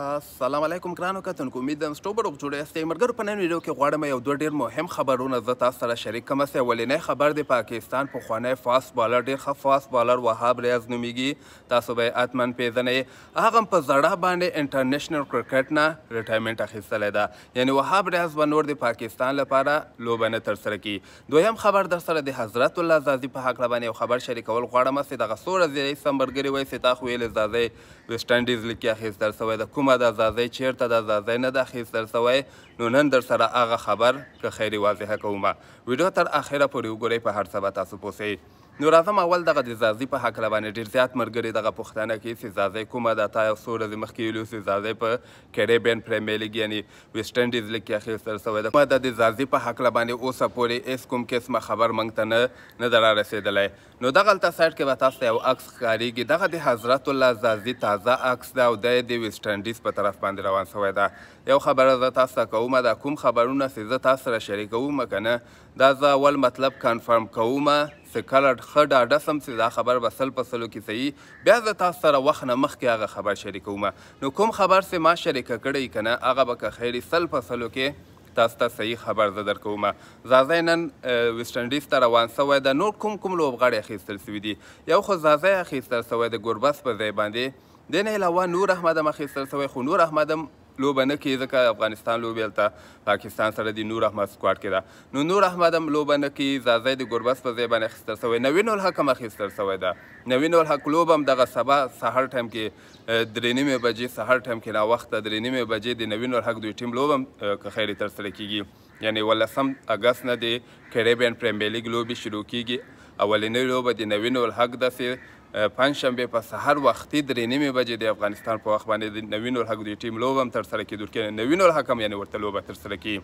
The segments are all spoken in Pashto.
السلام علیکم ګرانو کتونکو امید ده سټوبر اوب جوړه استې مرګر په نن ویډیو کې غواړم یو دوه ډیر مهم خبرونه زه تاسو سره شریک کوم چې ولینې خبر دی پاکستان په خوانه فاست بالر ډیر ښه فاست بالر وهاب ریاض نومیږي تاسو به اتمن پیژنې هغه په زړه باندې انټرنیشنل کرکټ نه ریټایرمنټ اخیستلی ده یعنی وهاب ریاض به نور د پاکستان لپاره لوبه نه ترسره کړي دویم خبر در سره د حضرت الله زازي په حق باندې یو خبر شریکول غواړم چې دغه څو ورځې رئیس همبرګري وایي چې تا خو یې له زازي ویسټ انډیز لیکي اخیستل سوی ده کومه د ازادۍ چیرته د ازادۍ نه ده اخیستل سوی نو نن در سره هغه خبر که خیر واضحه کومه ویډیو تر اخره پورې وګورئ په هر څه به تاسو پوسئ نو راځم اول دغه د زازي په هکله باندې ډېر زیات ملګري دغه پوښتنه کوي چې زازی کومه ده تا یو څو ورځې مخکې ویلي چې زازی په کیریبین پریمیر لیګ یعنې ویسټ انډیز لیګ کې اخیستل سوی ده د د زازي په هکله باندې اوسه پورې هېڅ کوم قسمه خبر موږ ته نه نه ده رارسېدلی نو دغلته سایټ کې به تاسو ته یو عکس ښکارېږي دغه د حضرت الله زازي تازه عکس ده او دی د ویسټ انډیز په طرف باندې روان سوی ده یو خبره زه تاسو ته کوم دا کوم خبرونه چې زه تاسو سره شریکوم که نه دا زه اول مطلب کنفرم کومه چې کله ښه ډاډه سم چې دا خبر به سل په سلو کې صحیح بیا زه تاسو سره وخت نه مخکې هغه خبر شریکوم نو کوم خبر چې ما شریکه کړی که نه هغه به که خیري سل په سلو کې تاسو ته صحیح خبر زه درکوم زازی نن ویسټ انډیز ته روان سوی ده نور کوم کوم لوبغاړي اخیستل سوي دي یو خو زازی اخیستل سوی د ګربس په ځای باندې دین علاوه نور احمد هم اخیستل سوی خو نور احمد هم لوبه نه کوي ځکه افغانستان لوبې هلته پاکستان سره د نور احمد سکواډ کې ده نو نور احمد هم لوبه نه کوي ځاځی د ګربز په ځای باندې اخیستل شوی نوین الحق هم اخیستل شوی ده نوین الحق لوب هم دغه سبا سهار ټایم کې درې نیمې بجې سهار ټایم کې ناوخته درې نیمې بجې د نوین الحق دوی ټیم لوب هم که خیر ترسره کیږي یعنی ولسم اګست نه د کریبین پریمیر لیګ لوبې شروع کیږي اولنۍ لوبه د نوین الحق داسې پنځشنبه په سحر وختي درې نیمې بجې د افغانستان په وخت باندې د نوین الحق د ټیم لوب هم ترسره کېدل کې نوین الحق هم یعنې ورته لوبه ترسره کی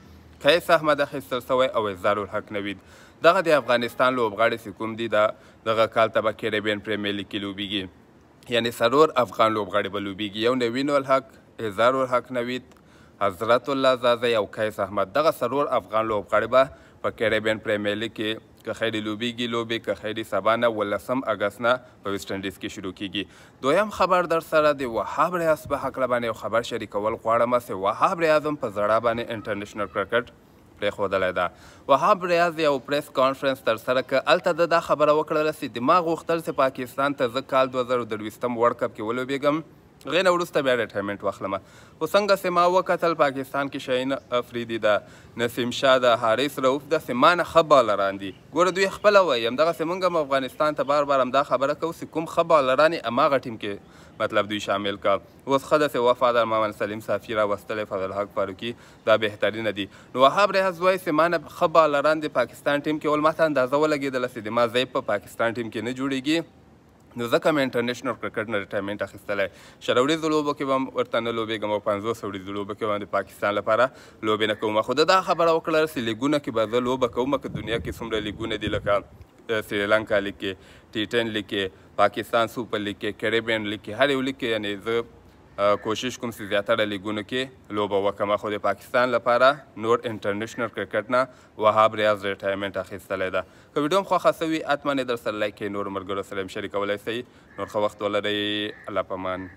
قیس احمد اخیستل سوی او زار الحق نوید دغه د افغانستان لوبغاړي چې کوم دي دغه کال ته به کیریبین پریمیر لیګ کې لوبیږي یعنې څلور افغان لوبغاړي به لوبیږي یو نوین الحق زار الحق نوید حضرت الله زازی او قیس احمد دغه څلور افغان لوبغاړي به په کیریبین پریمیر لیګ کې که خیر لوبیږي لوبې که خیر سبا نه ولسم اگست نه په ویسټ انډیز کې شروع کیږي دویم خبر در سره د وهاب ریاض په هکله باندې خبر شریکول غواړم چې وهاب ریاض هم په زړه باندې انټرنیشنل کرکټ پریښودلی ده وهاب ریاض یو پریس کانفرنس ترسره کړ هلته ده دا خبره وکړله چې دماغ غوښتل چې پاکستان ته زه کال دوه زره درویشتم ورلډ کپ کې ولوبېږم غینه وروسته بیا ریټایرمنټ واخلم خو څنګه سه ما وکتل پاکستان کې شاهین افریدي ده نسیم شاه ده حارث رؤف ده سمانه خباله راندي ګوره دوی خپل وایم دغه سمنګم افغانستان ته بار بار هم دا خبره کو سه کوم خباله رانی اما غټیم کې مطلب دوی شامل کا اوس خده سه وفادار مامن سلیم سفیر واستل فضل حق فاروقی دا بهترین دي نو وهاب ریاض وای سمانه خباله راندي پاکستان ټیم کې ول ماته اندازه ولګیدل سه د ما زې په پاکستان ټیم کې نه جوړیږي نو ځکه مې انټرنیشنل کرکټ نه ریټایرمنټ اخیستلی شل ورځو لوبو کې به هم ورته نه لوبېږم او پنځوس ورځو لوبو کې به د پاکستان لپاره لوبې نه کوم خو دا خبره وکړه چې لیګونه کې به زه لوبه کوم که دنیا کې څومره لیګونه دي لکه سریلانکا لیکي ټي ټن لیکي پاکستان سوپر لیکي کیریبین لیکي هر یو لیکي یعنی زه کوشش کوم چې زیاتره لیګونو کې لوبه وکړم خو د پاکستان لپاره نور انټرنیشنل کرکټ نه وهاب ریاض ریټایرمنټ اخیستلی ده که ویډیو م خوښه وي حتمن یې درسره لایک کړئ نور ملګرو سره هم شریکولی سئ نور ښه وخت ولرئ الله پامان